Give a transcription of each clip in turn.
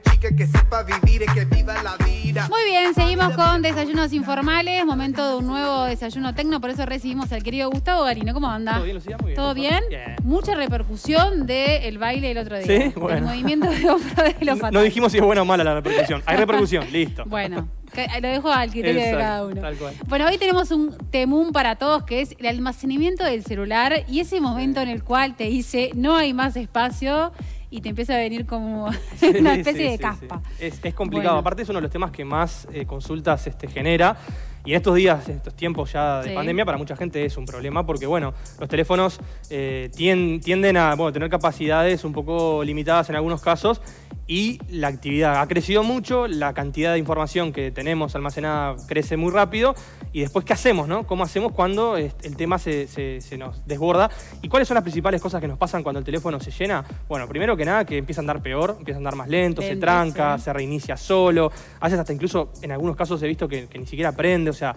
que que sepa vivir y viva la vida Muy bien, seguimos con desayunos informales, momento de un nuevo desayuno tecno, por eso recibimos al querido Gustavo Garino. ¿Cómo anda? Todo bien, muy bien. ¿Todo bien? Mucha repercusión del baile del otro día. Sí, bueno. El movimiento de de los no, no dijimos si es buena o mala la repercusión. Hay repercusión, listo. Bueno. Eh, lo dejo al criterio de cada uno. Tal cual. Bueno, hoy tenemos un temún para todos que es el almacenamiento del celular y ese momento en el cual te dice no hay más espacio y te empieza a venir como una especie de caspa. es, complicado, aparte es uno de los temas que más eh, consultas este, genera. Y en estos días, en estos tiempos ya de pandemia, para mucha gente es un problema porque, bueno, los teléfonos eh, tienden a tener capacidades un poco limitadas en algunos casos y la actividad ha crecido mucho, la cantidad de información que tenemos almacenada crece muy rápido y después qué hacemos, ¿no? ¿Cómo hacemos cuando este, el tema se, nos desborda? ¿Y cuáles son las principales cosas que nos pasan cuando el teléfono se llena? Bueno, primero que nada que empieza a andar peor, empieza a andar más lento, se tranca, ¿eh? se reinicia solo, haces hasta incluso en algunos casos he visto que, ni siquiera prende, o sea,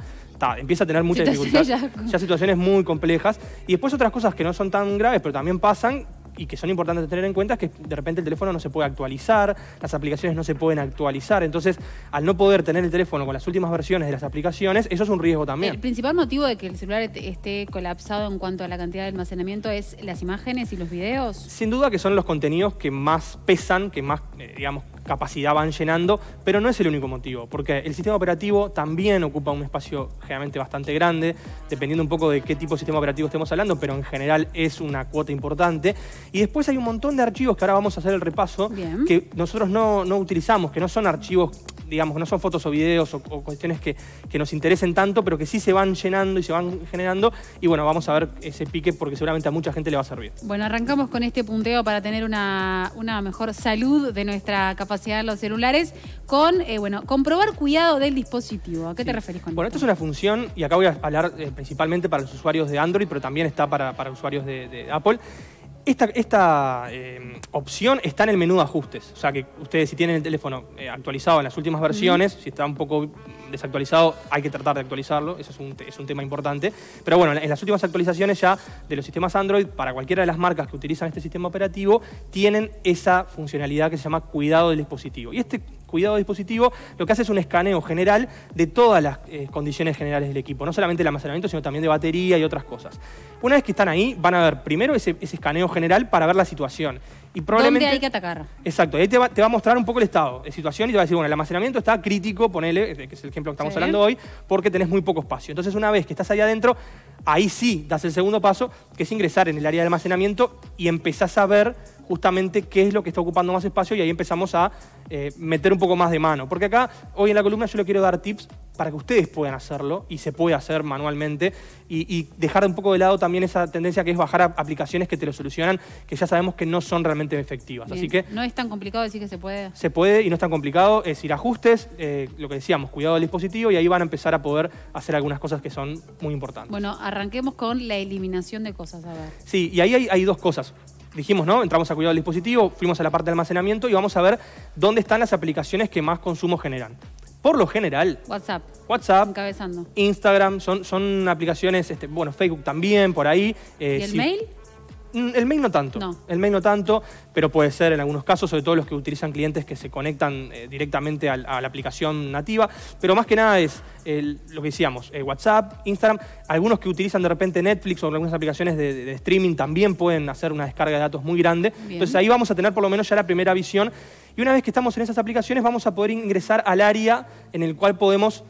empieza a tener muchas dificultad, ya situaciones muy complejas y después otras cosas que no son tan graves pero también pasan y que son importantes tener en cuenta es que de repente el teléfono no se puede actualizar, las aplicaciones no se pueden actualizar. Entonces, al no poder tener el teléfono con las últimas versiones de las aplicaciones, eso es un riesgo también. El principal motivo de que el celular esté colapsado en cuanto a la cantidad de almacenamiento es las imágenes y los videos. Sin duda que son los contenidos que más pesan, que más, eh, digamos, capacidad van llenando, pero no es el único motivo, porque el sistema operativo también ocupa un espacio generalmente bastante grande, dependiendo un poco de qué tipo de sistema operativo estemos hablando, pero en general es una cuota importante. Y después hay un montón de archivos que ahora vamos a hacer el repaso, que nosotros no, no utilizamos, que no son archivos digamos, no son fotos o videos o, cuestiones que, nos interesen tanto, pero que sí se van llenando y se van generando. Y bueno, vamos a ver ese pique porque seguramente a mucha gente le va a servir. Bueno, arrancamos con este punteo para tener una, una mejor salud de nuestra capacidad de los celulares con, eh, bueno, comprobar cuidado del dispositivo. ¿A qué te referís con esto? Bueno, esto es una función, y acá voy a hablar eh, principalmente para los usuarios de Android, pero también está para, usuarios de Apple esta, eh, opción está en el menú de ajustes, o sea que ustedes si tienen el teléfono eh, actualizado en las últimas versiones, si está un poco desactualizado hay que tratar de actualizarlo, eso es un, es un tema importante, pero bueno, en las últimas actualizaciones ya de los sistemas Android, para cualquiera de las marcas que utilizan este sistema operativo, tienen esa funcionalidad que se llama cuidado del dispositivo. Y este cuidado dispositivo, lo que hace es un escaneo general de todas las eh, condiciones generales del equipo, no solamente el almacenamiento, sino también de batería y otras cosas. Una vez que están ahí, van a ver primero ese, ese escaneo general para ver la situación y probablemente, ¿Dónde hay que atacar? Exacto, ahí te va, a mostrar un poco el estado de situación y te va a decir, bueno, el almacenamiento está crítico, ponele, que es el ejemplo que estamos hablando hoy, porque tenés muy poco espacio. Entonces, una vez que estás ahí adentro, ahí sí das el segundo paso, que es ingresar en el área de almacenamiento y empezás a ver justamente qué es lo que está ocupando más espacio y ahí empezamos a eh, meter un poco más de mano. Porque acá, hoy en la columna, yo le quiero dar tips para que ustedes puedan hacerlo y se puede hacer manualmente y, dejar un poco de lado también esa tendencia que es bajar aplicaciones que te lo solucionan, que ya sabemos que no son realmente efectivas. Así que no es tan complicado decir que se puede. Se puede y no es tan complicado, es ir ajustes, eh, lo que decíamos, cuidado del dispositivo y ahí van a empezar a poder hacer algunas cosas que son muy importantes. Bueno, arranquemos con la eliminación de cosas, a ver. Sí, y ahí hay, hay dos cosas dijimos, ¿no? Entramos a cuidado del dispositivo, fuimos a la parte de almacenamiento y vamos a ver dónde están las aplicaciones que más consumo generan por lo general. WhatsApp. WhatsApp. Encabezando. Instagram, son, son aplicaciones, este, bueno, Facebook también, por ahí. Eh, ¿Y el mail? Mm, el mail no tanto. El mail no tanto, pero puede ser en algunos casos, sobre todo los que utilizan clientes que se conectan eh, directamente a, la aplicación nativa. Pero más que nada es lo que decíamos, eh, WhatsApp, Instagram. Algunos que utilizan de repente Netflix o algunas aplicaciones de, streaming también pueden hacer una descarga de datos muy grande. Entonces ahí vamos a tener por lo menos ya la primera visión. Y una vez que estamos en esas aplicaciones vamos a poder ingresar al área en el cual podemos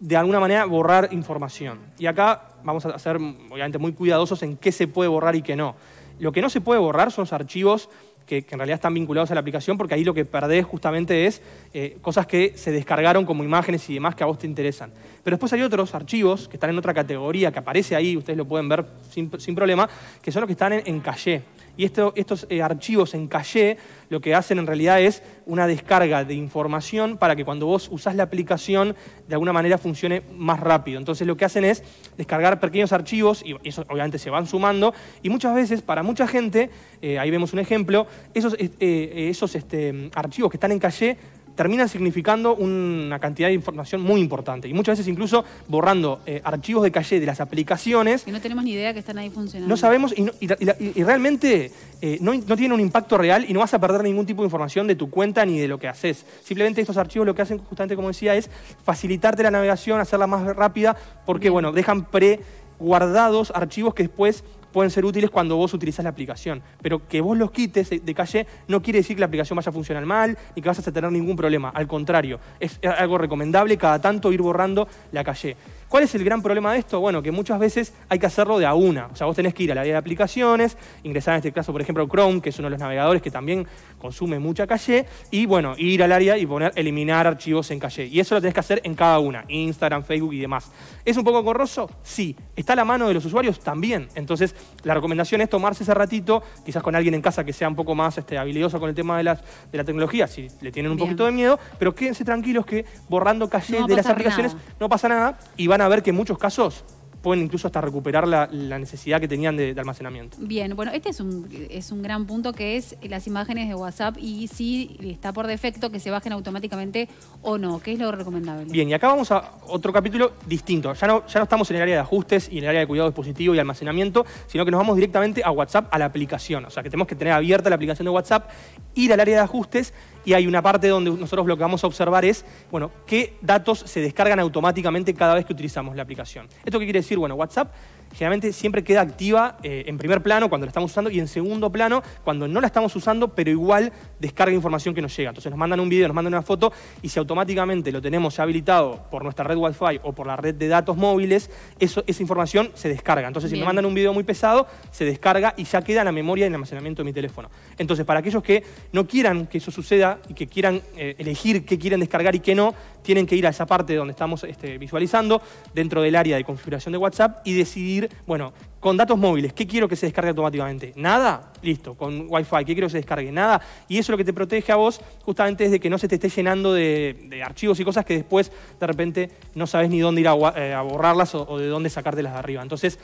de alguna manera borrar información. Y acá vamos a ser obviamente muy cuidadosos en qué se puede borrar y qué no. Lo que no se puede borrar son los archivos que, en realidad están vinculados a la aplicación, porque ahí lo que perdés justamente es eh, cosas que se descargaron como imágenes y demás que a vos te interesan. Pero después hay otros archivos que están en otra categoría, que aparece ahí, ustedes lo pueden ver sin, problema, que son los que están en, en caché. Y estos eh, archivos en caché lo que hacen en realidad es una descarga de información para que cuando vos usás la aplicación de alguna manera funcione más rápido. Entonces lo que hacen es descargar pequeños archivos y eso obviamente se van sumando y muchas veces para mucha gente, eh, ahí vemos un ejemplo, esos, eh, esos este, archivos que están en caché terminan significando una cantidad de información muy importante. Y muchas veces incluso borrando eh, archivos de calle de las aplicaciones. Que no tenemos ni idea que están ahí funcionando. No sabemos y, realmente eh, no, no tiene un impacto real y no vas a perder ningún tipo de información de tu cuenta ni de lo que haces. Simplemente estos archivos lo que hacen, justamente como decía, es facilitarte la navegación, hacerla más rápida, porque, bueno, dejan preguardados archivos que después pueden ser útiles cuando vos utilizás la aplicación. Pero que vos los quites de calle no quiere decir que la aplicación vaya a funcionar mal ni que vas a tener ningún problema. Al contrario, es algo recomendable cada tanto ir borrando la calle. ¿Cuál es el gran problema de esto? Bueno, que muchas veces hay que hacerlo de a una. O sea, vos tenés que ir a la área de aplicaciones, ingresar en este caso, por ejemplo, Chrome, que es uno de los navegadores que también consume mucha caché, y bueno, ir al área y poner eliminar archivos en caché. Y eso lo tenés que hacer en cada una, Instagram, Facebook y demás. ¿Es un poco corroso? Sí. ¿Está a la mano de los usuarios? También. Entonces, la recomendación es tomarse ese ratito, quizás con alguien en casa que sea un poco más este, habilidoso con el tema de, la tecnología, si le tienen un poquito de miedo, pero quédense tranquilos que borrando caché de las aplicaciones no pasa nada y van a ver que en muchos casos pueden incluso hasta recuperar la, necesidad que tenían de, almacenamiento. Bien, bueno, este es un, es un gran punto que es las imágenes de WhatsApp y si está por defecto que se bajen automáticamente o no, ¿qué es lo recomendable? Bien, y acá vamos a otro capítulo distinto. Ya no, ya no estamos en el área de ajustes y en el área de cuidado dispositivo y almacenamiento, sino que nos vamos directamente a WhatsApp, a la aplicación. O sea, que tenemos que tener abierta la aplicación de WhatsApp, ir al área de ajustes y hay una parte donde nosotros lo que vamos a observar es, bueno, qué datos se descargan automáticamente cada vez que utilizamos la aplicación. ¿Esto qué quiere decir? Bueno, WhatsApp generalmente siempre queda activa eh, en primer plano cuando la estamos usando y en segundo plano cuando no la estamos usando, pero igual descarga información que nos llega. Entonces nos mandan un video, nos mandan una foto y si automáticamente lo tenemos ya habilitado por nuestra red Wi-Fi o por la red de datos móviles, esa información se descarga. Entonces si nos mandan un video muy pesado, se descarga y ya queda en la memoria y en el almacenamiento de mi teléfono. Entonces para aquellos que no quieran que eso suceda y que quieran eh, elegir qué quieren descargar y qué no, tienen que ir a esa parte donde estamos este, visualizando dentro del área de configuración de WhatsApp y decidir bueno, con datos móviles, ¿qué quiero que se descargue automáticamente? Nada, listo, con Wi-Fi, ¿qué quiero que se descargue? Nada. Y eso lo que te protege a vos justamente es de que no se te esté llenando de, archivos y cosas que después de repente no sabes ni dónde ir a, eh, borrarlas o, de dónde sacártelas de arriba. Entonces,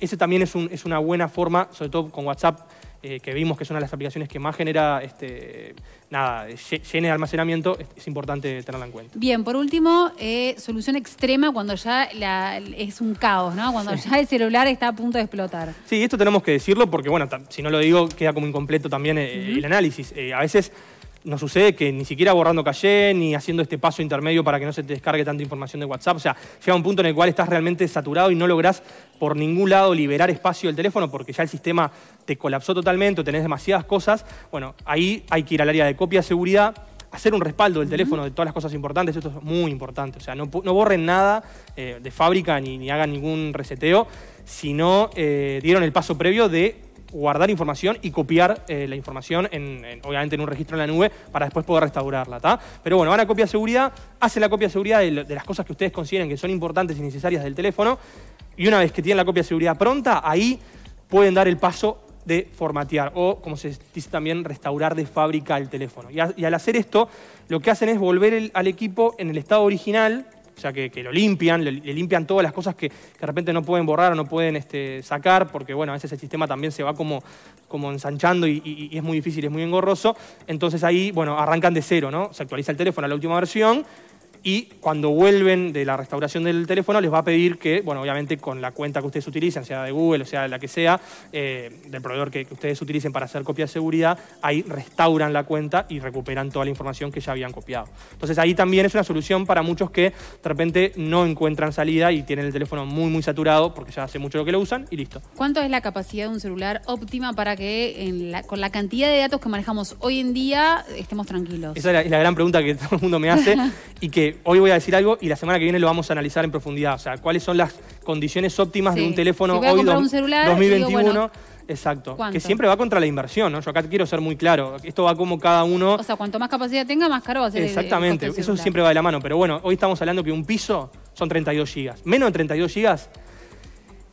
eso también es una buena forma, sobre todo con WhatsApp eh, que vimos que es una de las aplicaciones que más genera este, nada, de almacenamiento, es, importante tenerla en cuenta. Bien, por último, eh, solución extrema cuando ya es un caos, ¿no? Cuando ya el celular está a punto de explotar. Sí, esto tenemos que decirlo porque, bueno, si no lo digo, queda como incompleto también eh, el análisis. a veces no sucede que ni siquiera borrando calle ni haciendo este paso intermedio para que no se te descargue tanta información de WhatsApp. O sea, llega un punto en el cual estás realmente saturado y no lográs por ningún lado liberar espacio del teléfono porque ya el sistema te colapsó totalmente o tenés demasiadas cosas. Bueno, ahí hay que ir al área de copia de seguridad hacer un respaldo del teléfono de todas las cosas importantes, esto es muy importante. O sea, no, borren nada eh, de fábrica ni, hagan ningún reseteo, sino eh, dieron el paso previo de guardar información y copiar eh, la información, en, obviamente en un registro en la nube, para después poder restaurarla. Pero bueno, van a copia de seguridad, hacen la copia de seguridad de, las cosas que ustedes consideren que son importantes y necesarias del teléfono, y una vez que tienen la copia de seguridad pronta, ahí pueden dar el paso de formatear o, como se dice también, restaurar de fábrica el teléfono. Y, al hacer esto, lo que hacen es volver al equipo en el estado original o sea que, lo limpian, le, limpian todas las cosas que, de repente no pueden borrar o no pueden este, sacar, porque bueno, a veces el sistema también se va como, como ensanchando y, y es muy difícil, es muy engorroso. Entonces ahí, bueno, arrancan de cero, ¿no? Se actualiza el teléfono a la última versión y cuando vuelven de la restauración del teléfono les va a pedir que, bueno, obviamente con la cuenta que ustedes utilizan, sea de Google o sea la que sea, eh, del proveedor que, ustedes utilicen para hacer copia de seguridad, ahí restauran la cuenta y recuperan toda la información que ya habían copiado. Entonces ahí también es una solución para muchos que de repente no encuentran salida y tienen el teléfono muy, muy saturado porque ya hace mucho lo que lo usan y listo. ¿Cuánto es la capacidad de un celular óptima para que con la cantidad de datos que manejamos hoy en día estemos tranquilos? Esa es la gran pregunta que todo el mundo me hace y que hoy voy a decir algo y la semana que viene lo vamos a analizar en profundidad. O sea, cuáles son las condiciones óptimas de un teléfono hoy 2021. Exacto. Que siempre va contra la inversión, ¿no? Yo acá quiero ser muy claro. Esto va como cada uno. O sea, cuanto más capacidad tenga, más caro va a ser. Exactamente. Eso siempre va de la mano. Pero bueno, hoy estamos hablando que un piso son 32 gigas. Menos de 32 gigas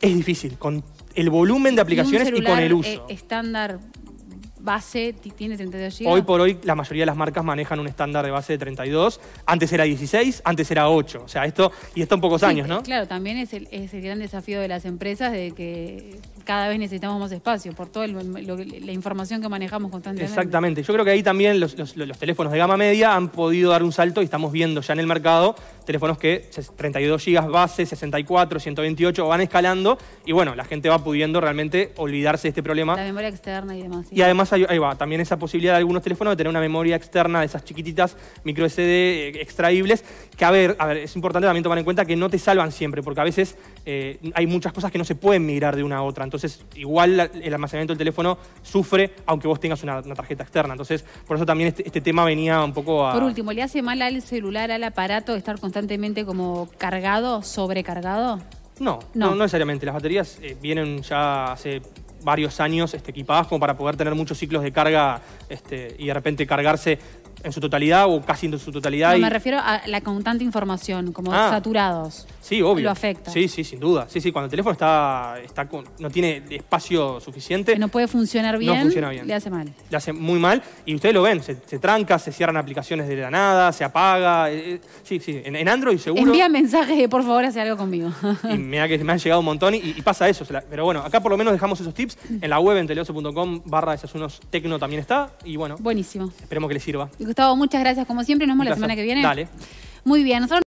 es difícil. Con el volumen de aplicaciones y, con el uso. Eh, estándar base tiene 32 GB. Hoy por hoy la mayoría de las marcas manejan un estándar de base de 32. Antes era 16, antes era 8. O sea, esto, y esto en pocos años, ¿no? Claro, también es el, es el gran desafío de las empresas de que cada vez necesitamos más espacio por toda la información que manejamos constantemente. Exactamente. Yo creo que ahí también los, teléfonos de gama media han podido dar un salto y estamos viendo ya en el mercado teléfonos que 32 GB base, 64, 128 van escalando y bueno, la gente va pudiendo realmente olvidarse de este problema. La memoria externa y demás. Y además ahí va, también esa posibilidad de algunos teléfonos de tener una memoria externa de esas chiquititas micro SD eh, extraíbles que a ver, a ver, es importante también tomar en cuenta que no te salvan siempre porque a veces eh, hay muchas cosas que no se pueden migrar de una a otra. Entonces, igual el almacenamiento del teléfono sufre aunque vos tengas una, tarjeta externa. Entonces, por eso también este, este, tema venía un poco a... Por último, ¿le hace mal al celular, al aparato, estar constantemente como cargado, sobrecargado? No, no, no, necesariamente. Las baterías eh, vienen ya hace varios años este, equipadas como para poder tener muchos ciclos de carga este, y de repente cargarse en su totalidad o casi en su totalidad. y... Me refiero a la con tanta información, como ah. saturados. Sí, obvio. Lo afecta. Sí, sí, sin duda. Sí, sí, cuando el teléfono está, está no tiene espacio suficiente. no puede funcionar bien. No funciona bien. Le hace mal. Le hace muy mal. Y ustedes lo ven, se, tranca, se cierran aplicaciones de la nada, se apaga. Eh, eh, sí, sí, en, Android seguro. Envía mensajes de por favor, hace algo conmigo. y mira que me han llegado un montón y, pasa eso. pero bueno, acá por lo menos dejamos esos tips. En la web en teleoso.com barra unos, tecno también está. Y bueno. Buenísimo. Esperemos que les sirva. Gustavo, muchas gracias. Como siempre, nos vemos la semana que viene. Dale. Muy bien. Nosotros